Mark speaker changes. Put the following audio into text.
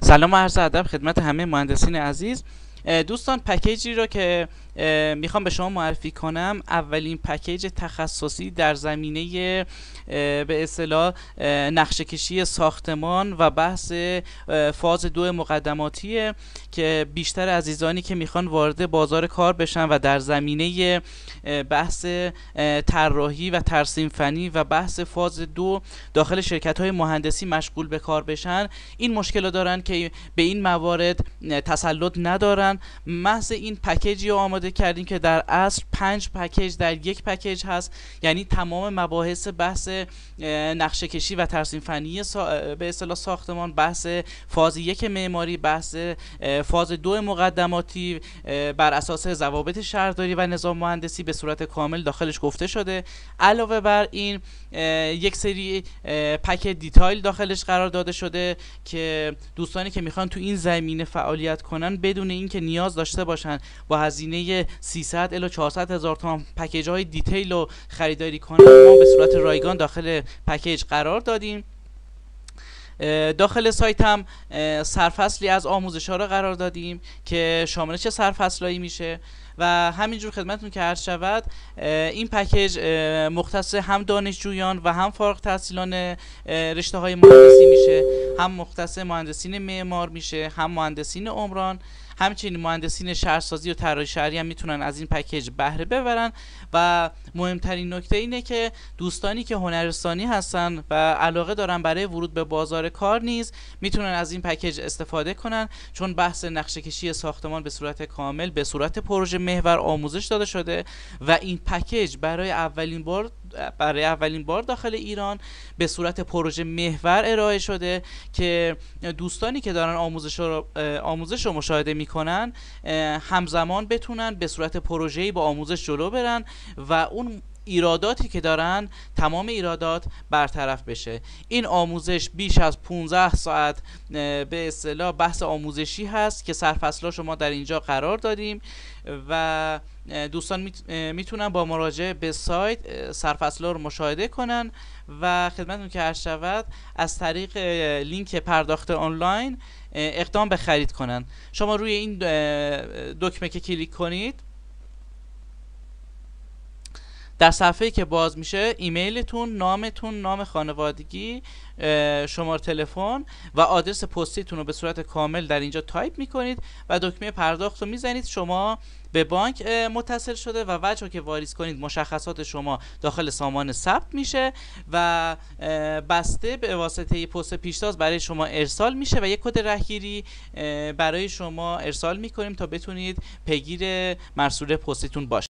Speaker 1: سلام و عرض ادب خدمت همه مهندسین عزیز دوستان پکیجی رو که میخوام به شما معرفی کنم اولین پکیج تخصصی در زمینه به اصطلاح نقشه کشی ساختمان و بحث فاز دو مقدماتیه که بیشتر عزیزانی که میخوان وارد بازار کار بشن و در زمینه بحث طراحی و ترسیم فنی و بحث فاز دو داخل شرکت های مهندسی مشغول به کار بشن این مشکل رو دارن که به این موارد تسلط ندارن مثلا محض این پکیجی رو آماده کردیم که در اصل پنج پکیج در یک پکیج هست یعنی تمام مباحث بحث نقشه کشی و ترسیم فنی به اصطلاح ساختمان بحث فاز یک معماری بحث فاز دو مقدماتی بر اساس ضوابط شهرداری و نظام مهندسی به صورت کامل داخلش گفته شده علاوه بر این یک سری پک دیتایل داخلش قرار داده شده که دوستانی که میخوان تو این زمینه فعالیت کنن بدون اینکه نیاز داشته باشن با هزینه 300 الی 400 هزار تومان پکیج های دیتیل رو خریداری کنن ما به صورت رایگان داخل پکیج قرار دادیم داخل سایت هم سرفصلی از آموزش ها را قرار دادیم که شامل چه سرفصلایی میشه و همینجور خدمتتون که عرض شود این پکیج مختص هم دانشجویان و هم فارغ تحصیلان رشته های مهندسی میشه هم مختص مهندسین معمار میشه هم مهندسین عمران همچنین مهندسین شهرسازی و طراحی شهری هم میتونن از این پکیج بهره ببرن و مهمترین نکته اینه که دوستانی که هنرستانی هستن و علاقه دارن برای ورود به بازار کار نیز میتونن از این پکیج استفاده کنن چون بحث نقشه کشی ساختمان به صورت کامل به صورت پروژه محور آموزش داده شده و این پکیج برای اولین بار برای اولین بار داخل ایران به صورت پروژه محور ارائه شده که دوستانی که دارن آموزش رو, آموزش رو مشاهده میکنن همزمان بتونن به صورت پروژه‌ای با آموزش جلو برن و اون ایراداتی که دارن تمام ایرادات برطرف بشه این آموزش بیش از 15 ساعت به اصطلاح بحث آموزشی هست که سرفصلها شما در اینجا قرار دادیم و دوستان میتونن با مراجعه به سایت سرفصلها رو مشاهده کنن و خدمتتون که عرض شود از طریق لینک پرداخت آنلاین اقدام به خرید کنن شما روی این دکمه که کلیک کنید در صفحه که باز میشه ایمیلتون نامتون نام خانوادگی شمار تلفن و آدرس پستیتون رو به صورت کامل در اینجا تایپ میکنید و دکمه پرداخت رو میزنید شما به بانک متصل شده و وجه که واریز کنید مشخصات شما داخل سامان ثبت میشه و بسته به واسطه پست پیشتاز برای شما ارسال میشه و یک کد رهگیری برای شما ارسال میکنیم تا بتونید پیگیر مرسول پستیتون باشید